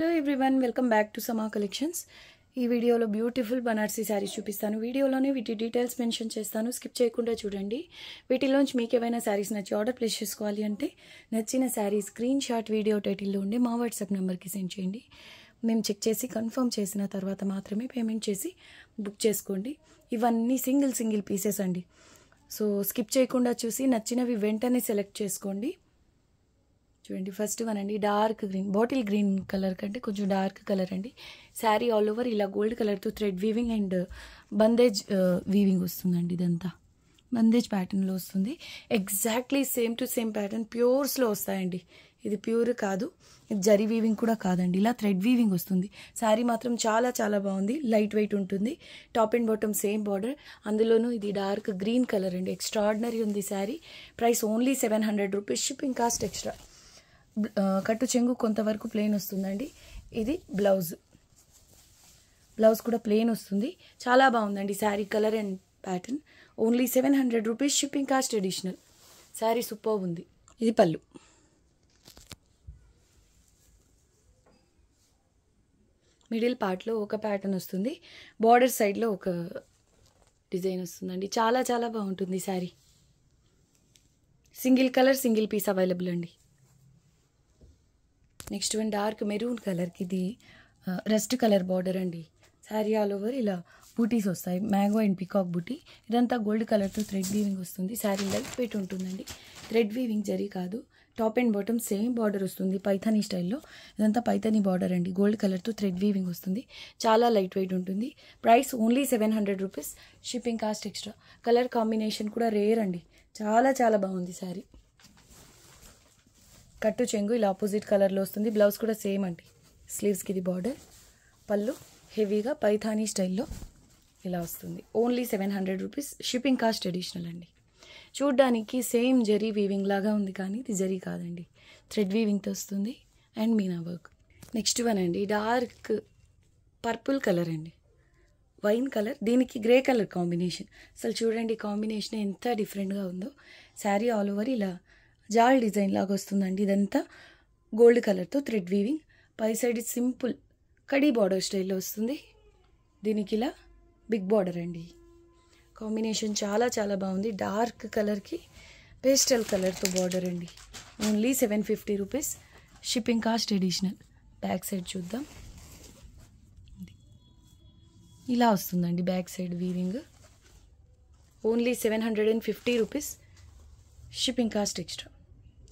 hello everyone welcome back to Sama collections ఈ వీడియోలో beautiful Banarasi saris చూపిస్తాను వీడియోలోనే వీటి డీటెయిల్స్ మెన్షన్ చేస్తాను స్కిప్ చేయకుండా చూడండి వీటిలోంచి మీకు ఏవైనా శారీస్ నచ్చి ఆర్డర్ ప్లేస్ చేసుకోవాలి అంటే నచ్చిన శారీ స్క్రీన్ షాట్ వీడియో టైటిల్లో ఉండి మా వాట్సాప్ నెంబర్కి సెండ్ చేయండి మేము చెక్ చేసి కన్ఫర్మ్ చేసిన తర్వాత మాత్రమే పేమెంట్ చేసి బుక్ చేసుకోండి ఇవన్నీ సింగిల్ సింగిల్ పీసెస్ అండి సో స్కిప్ చేయకుండా చూసి నచ్చినవి వెంటనే సెలెక్ట్ చేసుకోండి చూడండి ఫస్ట్ వన్ అండి dark green bottle green colour కంటే కొంచెం డార్క్ కలర్ అండి శారీ ఆల్ ఓవర్ ఇలా గోల్డ్ కలర్తో thread weaving and bandhej weaving వస్తుందండి ఇదంతా బందేజ్ ప్యాటర్న్లో వస్తుంది exactly same to same pattern ప్యూర్స్లో వస్తాయండి ఇది ప్యూర్ కాదు ఇది జరీ వీవింగ్ కూడా కాదండి ఇలా థ్రెడ్ వీవింగ్ వస్తుంది శారీ మాత్రం చాలా చాలా బాగుంది లైట్ వెయిట్ ఉంటుంది top and bottom same border అందులోనూ ఇది డార్క్ గ్రీన్ కలర్ అండి ఎక్స్ట్రాడినరీ ఉంది sari price only seven hundred rupees shipping cost extra కట్టు చెంగు కొంతవరకు ప్లెయిన్ వస్తుందండి ఇది బ్లౌజ్ బ్లౌజ్ కూడా ప్లెయిన్ వస్తుంది చాలా బాగుందండి sari colour and pattern only seven hundred rupees shipping cost additional sari super ఉంది ఇది పళ్ళు మిడిల్ పార్ట్లో ఒక ప్యాటర్న్ వస్తుంది బార్డర్ సైడ్లో ఒక డిజైన్ వస్తుందండి చాలా చాలా బాగుంటుంది sari single colour single piece available అండి నెక్స్ట్ వన్ డార్క్ మెరూన్ కలర్కి ఇది రెస్ట్ కలర్ బార్డర్ అండి శారీ ఆల్ ఓవర్ ఇలా బూటీస్ వస్తాయి మ్యాంగో అండ్ పికాక్ బూటీ ఇదంతా గోల్డ్ కలర్తో థ్రెడ్ వీవింగ్ వస్తుంది శారీ లైట్ వెయిట్ ఉంటుందండి థ్రెడ్ వీవింగ్ జరీ కాదు top and bottom same border వస్తుంది పైథనీ స్టైల్లో ఇదంతా పైథనీ బార్డర్ అండి గోల్డ్ కలర్తో థ్రెడ్ వీవింగ్ వస్తుంది చాలా లైట్ వెయిట్ ఉంటుంది price only seven hundred rupees shipping cost extra colour combination కూడా రేర్ అండి చాలా చాలా బాగుంది శారీ కట్టు చెంగు ఇలా ఆపోజిట్ కలర్లో వస్తుంది బ్లౌజ్ కూడా సేమ్ అండి స్లీవ్స్కి ఇది బార్డర్ పళ్ళు హెవీగా పైథానీ స్టైల్లో ఇలా వస్తుంది only seven hundred rupees shipping cost additional అండి చూడ్డానికి సేమ్ జరీ వీవింగ్ లాగా ఉంది కానీ ఇది జరీ కాదండి థ్రెడ్ వీవింగ్తో వస్తుంది and meena work next one అండి డార్క్ పర్పుల్ కలర్ అండి వైన్ కలర్ దీనికి గ్రే కలర్ కాంబినేషన్ అసలు చూడండి కాంబినేషన్ ఎంత డిఫరెంట్గా ఉందో శారీ ఆల్ ఓవర్ ఇలా జాల్ డిజైన్ లాగా వస్తుందండి ఇదంతా గోల్డ్ కలర్తో థ్రెడ్ వీవింగ్ పై సైడ్ సింపుల్ కడీ బార్డర్ స్టైల్లో వస్తుంది దీనికి ఇలా బిగ్ బార్డర్ అండి కాంబినేషన్ చాలా చాలా బాగుంది డార్క్ కలర్కి పేస్టల్ కలర్తో బార్డర్ అండి only seven fifty rupees shipping cost additional back side చూద్దాం ఇలా వస్తుందండి back side weaving only seven hundred and fifty rupees shipping cost extra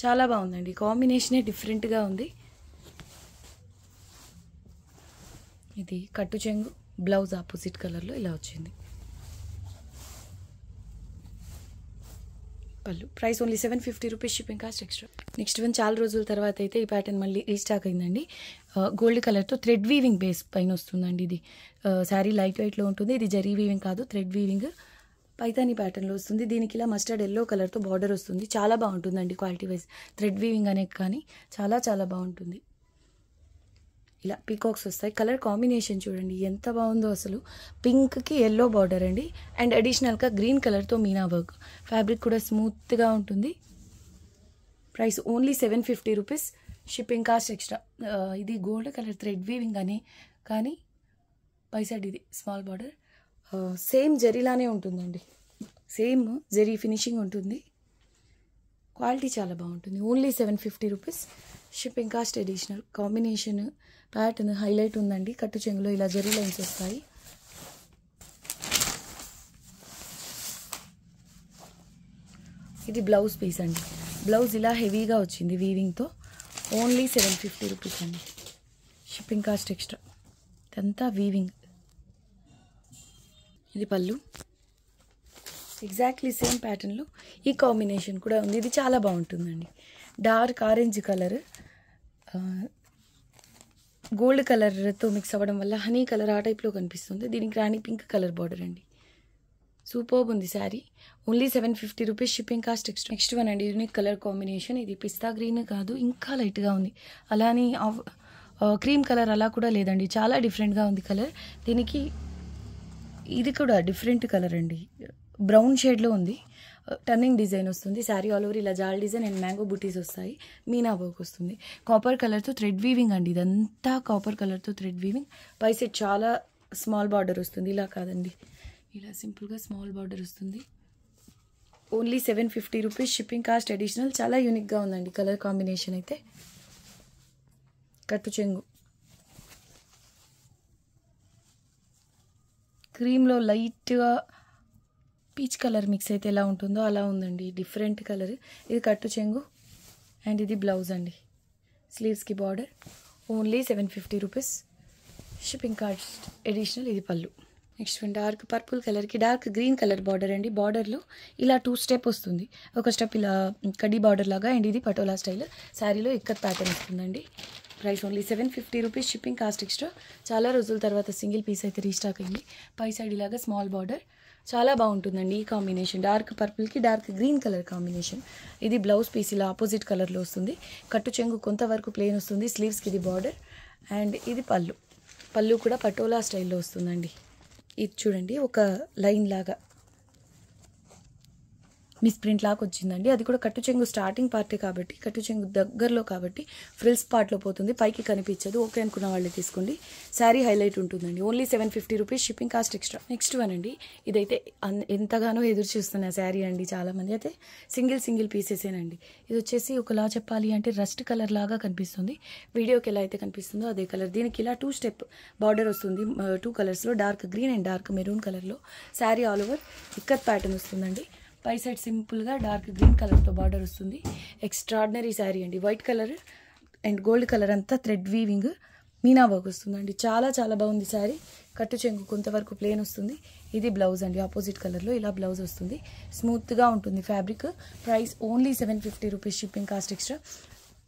చాలా బాగుందండి కాంబినేషనే డిఫరెంట్గా ఉంది ఇది కట్టు చెంగు బ్లౌజ్ ఆపోజిట్ కలర్లో ఇలా వచ్చింది పళ్ళు price only seven fifty rupees shipping cost extra next one చాలా రోజుల తర్వాత అయితే ఈ ప్యాటర్న్ మళ్ళీ రీస్టాక్ అయిందండి గోల్డ్ కలర్తో థ్రెడ్ వీవింగ్ బేస్ పైన వస్తుందండి ఇది శారీ లైట్ వెయిట్లో ఉంటుంది ఇది జరీ వీవింగ్ కాదు థ్రెడ్ వీవింగ్ పైతాని ప్యాటర్న్లో వస్తుంది దీనికి ఇలా మస్టర్డ్ ఎల్లో కలర్తో బార్డర్ వస్తుంది చాలా బాగుంటుందండి క్వాలిటీ వైజ్ థ్రెడ్ వీవింగ్ అనే కానీ చాలా చాలా బాగుంటుంది ఇలా పీకాక్స్ వస్తాయి కలర్ కాంబినేషన్ చూడండి ఎంత బాగుందో అసలు పింక్కి ఎల్లో బార్డర్ అండి అండ్ అడిషనల్గా గ్రీన్ కలర్తో మీనా వర్క్ ఫ్యాబ్రిక్ కూడా స్మూత్గా ఉంటుంది price only seven fifty rupees shipping cost extra ఇది గోల్డ్ కలర్ థ్రెడ్ వీవింగ్ అని కానీ పైసైడ్ ఇది స్మాల్ బార్డర్ సేమ్ జరీలానే ఉంటుందండి సేమ్ జరీ ఫినిషింగ్ ఉంటుంది క్వాలిటీ చాలా బాగుంటుంది only seven fifty rupees shipping cost additional combination pattern highlight ఉందండి కట్టు చెంగులో ఇలా జరీ లైన్స్ వస్తాయి ఇది బ్లౌజ్ పీస్ అండి బ్లౌజ్ ఇలా హెవీగా వచ్చింది వీవింగ్తో ఓన్లీ సెవెన్ ఫిఫ్టీ రూపీస్ అండి షిప్పింగ్ కాస్ట్ ఎక్స్ట్రా ఇదంతా వీవింగ్ ఇది పళ్ళు ఎగ్జాక్ట్లీ సేమ్ ప్యాటర్న్లో ఈ కాంబినేషన్ కూడా ఉంది ఇది చాలా బాగుంటుందండి డార్క్ ఆరెంజ్ కలర్ గోల్డ్ కలర్తో మిక్స్ అవ్వడం వల్ల హనీ కలర్ ఆ టైప్లో కనిపిస్తుంది దీనికి రాణి పింక్ కలర్ బార్డర్ అండి సూపర్బ్ ఉంది sari only seven fifty rupees shipping cost extra next one అండి యూనిక్ కలర్ కాంబినేషన్ ఇది పిస్తా గ్రీన్ కాదు ఇంకా లైట్గా ఉంది అలానే క్రీమ్ కలర్ అలా కూడా లేదండి చాలా డిఫరెంట్గా ఉంది కలర్ దీనికి ఇది కూడా డిఫరెంట్ కలర్ అండి బ్రౌన్ షేడ్లో ఉంది టర్నింగ్ డిజైన్ వస్తుంది శారీ ఆల్ ఓవర్ ఇలా జాల్ డిజైన్ అండ్ మ్యాంగో బుటీస్ వస్తాయి మీనా వర్క్ వస్తుంది కాపర్ కలర్తో థ్రెడ్ వీవింగ్ అండి ఇదంతా కాపర్ కలర్తో థ్రెడ్ వీవింగ్ పై సెట్ చాలా స్మాల్ బార్డర్ వస్తుంది ఇలా కాదండి ఇలా సింపుల్గా స్మాల్ బార్డర్ వస్తుంది only seven fifty rupees shipping cost additional చాలా యూనిక్గా ఉందండి కలర్ కాంబినేషన్ అయితే కట్టు చెంగు క్రీమ్లో లైట్గా పీచ్ కలర్ మిక్స్ అయితే ఎలా ఉంటుందో అలా ఉందండి డిఫరెంట్ కలర్ ఇది కట్టు చెంగు అండ్ ఇది బ్లౌజ్ అండి స్లీవ్స్కి border only seven fifty rupees shipping cost additional ఇది పళ్ళు నెక్స్ట్ వన్ డార్క్ పర్పుల్ కలర్కి డార్క్ గ్రీన్ కలర్ బార్డర్ అండి బార్డర్లో ఇలా టూ స్టెప్ వస్తుంది ఒక స్టెప్ ఇలా కడ్డీ బార్డర్ లాగా అండ్ ఇది పటోలా స్టైల్ శారీలో ఇక్కడ ప్యాటర్న్ వస్తుందండి price only seven fifty rupees shipping cost extra చాలా రోజుల తర్వాత సింగిల్ పీస్ అయితే రీస్టాక్ అయింది పై సైడ్ ఇలాగా స్మాల్ బార్డర్ చాలా బాగుంటుందండి ఈ కాంబినేషన్ డార్క్ పర్పుల్కి డార్క్ గ్రీన్ కలర్ కాంబినేషన్ ఇది బ్లౌజ్ పీస్ ఇలా ఆపోజిట్ కలర్లో వస్తుంది కట్టు చెంగు కొంతవరకు ప్లెయిన్ వస్తుంది స్లీవ్స్కి ఇది బార్డర్ అండ్ ఇది పళ్ళు పళ్ళు కూడా పటోలా స్టైల్లో వస్తుందండి ఇది చూడండి ఒక లైన్ లాగా మిస్ ప్రింట్ లాగా వచ్చిందండి అది కూడా కట్టు చెంగు స్టార్టింగ్ పార్టీ కాబట్టి కట్టు చెంగు దగ్గరలో కాబట్టి ఫ్రిల్స్ పార్ట్లో పోతుంది పైకి కనిపించదు ఓకే అనుకున్న వాళ్ళే తీసుకోండి శారీ హైలైట్ ఉంటుందండి only seven fifty rupees shipping cost extra next one అండి ఇదైతే ఎంతగానో ఎదురు చూస్తున్న శారీ అండి చాలామంది అయితే సింగిల్ సింగిల్ పీసెసేనండి ఇది వచ్చేసి ఒకలా చెప్పాలి అంటే రస్ట్ కలర్ లాగా కనిపిస్తుంది వీడియోకి ఎలా అయితే కనిపిస్తుందో అదే కలర్ దీనికి ఇలా టూ స్టెప్ బార్డర్ వస్తుంది టూ కలర్స్లో dark green and dark maroon కలర్లో sari all over ikat pattern వస్తుందండి పై సైడ్ సింపుల్గా డార్క్ గ్రీన్ కలర్తో బార్డర్ వస్తుంది ఎక్స్ట్రాడినరీ శారీ అండి white colour and gold colour అంతా థ్రెడ్ వీవింగ్ మీనా వర్క్ వస్తుందండి చాలా చాలా బాగుంది శారీ కట్టు చెంగు కొంతవరకు ప్లేన్ వస్తుంది ఇది బ్లౌజ్ అండి ఆపోజిట్ కలర్లో ఇలా బ్లౌజ్ వస్తుంది స్మూత్గా ఉంటుంది fabric price only seven fifty rupees shipping cost extra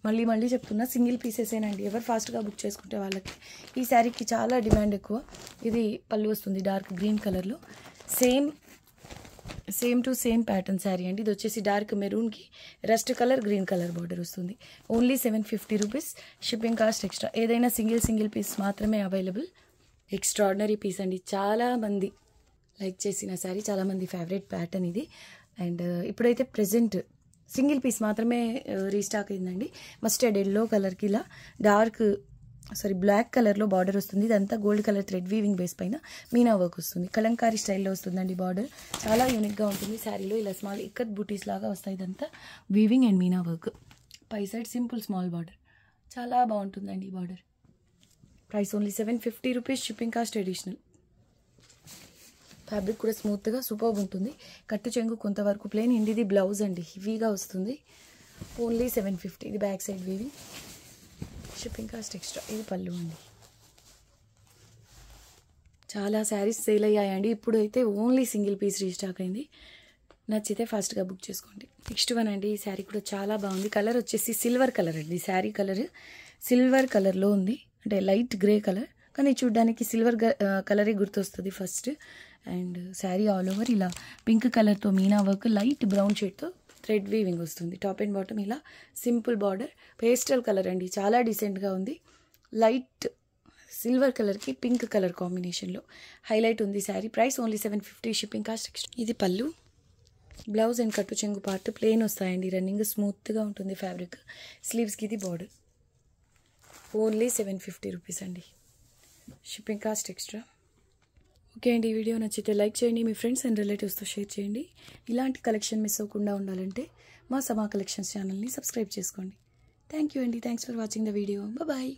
మళ్ళీ మళ్ళీ చెప్తున్నా సింగిల్ పీసెసేనండి ఎవరు ఫాస్ట్గా బుక్ చేసుకుంటే వాళ్ళకి ఈ శారీకి చాలా డిమాండ్ ఎక్కువ ఇది పళ్ళు వస్తుంది డార్క్ గ్రీన్ కలర్లో same same to same pattern sari అండి ఇది వచ్చేసి డార్క్ మెరూన్కి rest colour green colour border వస్తుంది only seven fifty rupees shipping cost extra ఏదైనా సింగిల్ సింగిల్ పీస్ మాత్రమే అవైలబుల్ ఎక్స్ట్రాడినరీ పీస్ అండి చాలామంది లైక్ చేసిన శారీ చాలామంది ఫేవరెట్ ప్యాటర్న్ ఇది అండ్ uh, ఇప్పుడైతే ప్రజెంట్ సింగిల్ పీస్ మాత్రమే uh, రీస్టాక్ అయిందండి మస్టర్డ్ ఎల్లో కలర్కి ఇలా డార్క్ సారీ బ్లాక్ కలర్లో బార్డర్ వస్తుంది ఇదంతా gold colour thread weaving base పైన మీనా వర్క్ వస్తుంది కలంకారీ స్టైల్లో వస్తుందండి బార్డర్ చాలా యూనిక్గా ఉంటుంది శారీలో ఇలా స్మాల్ ఇక్కత్ బూటీస్ లాగా వస్తాయి ఇదంతా వీవింగ్ అండ్ మీనా వర్క్ పై సైడ్ సింపుల్ స్మాల్ బార్డర్ చాలా బాగుంటుందండి ఈ border price only seven fifty rupees shipping cost additional fabric కూడా స్మూత్గా సూపర్గా ఉంటుంది కట్టు చెంగు కొంతవరకు ప్లెయిన్ ఇండిది బ్లౌజ్ అండి హెవీగా వస్తుంది ఓన్లీ సెవెన్ ఫిఫ్టీ ఇది back side weaving shipping cost extra ఇది పళ్ళు అండి చాలా శారీస్ సేల్ అయ్యాయండి ఇప్పుడు అయితే ఓన్లీ సింగిల్ పీస్ రీస్టాక్ అయింది నచ్చితే ఫాస్ట్గా బుక్ చేసుకోండి నెక్స్ట్ వన్ అండి ఈ శారీ కూడా చాలా బాగుంది కలర్ వచ్చేసి సిల్వర్ కలర్ అండి శారీ కలర్ సిల్వర్ కలర్లో ఉంది అంటే లైట్ గ్రే కలర్ కానీ చూడ్డానికి సిల్వర్ కలరే గుర్తొస్తుంది first and sari all over ఇలా పింక్ కలర్తో మీనా వర్క్ లైట్ బ్రౌన్ షేడ్తో థ్రెడ్ వీవింగ్ వస్తుంది టాప్ అండ్ బాటమ్ ఇలా సింపుల్ బార్డర్ పేస్టల్ కలర్ అండి చాలా డీసెంట్గా ఉంది లైట్ సిల్వర్ కలర్కి పింక్ కలర్ కాంబినేషన్లో హైలైట్ ఉంది sari price only seven fifty shipping cost ఇది పళ్ళు బ్లౌజ్ అండ్ కట్టు చెంగు పార్ట్ ప్లేన్ వస్తాయండి రన్నింగ్ స్మూత్గా ఉంటుంది ఫ్యాబ్రిక్ స్లీవ్స్కి ఇది border only seven fifty rupees అండి షిప్పింగ్ కాస్ట్ ఎక్స్ట్రా ఓకే అండి ఈ వీడియో నచ్చితే లైక్ చేయండి మీ ఫ్రెండ్స్ అండ్ రిలేటివ్స్తో షేర్ చేయండి ఇలాంటి కలెక్షన్ మిస్ అవ్వకుండా ఉండాలంటే మా సమా కలెక్షన్స్ ఛానల్ని సబ్స్క్రైబ్ చేసుకోండి థ్యాంక్ యూ అండి thanks for watching the video bye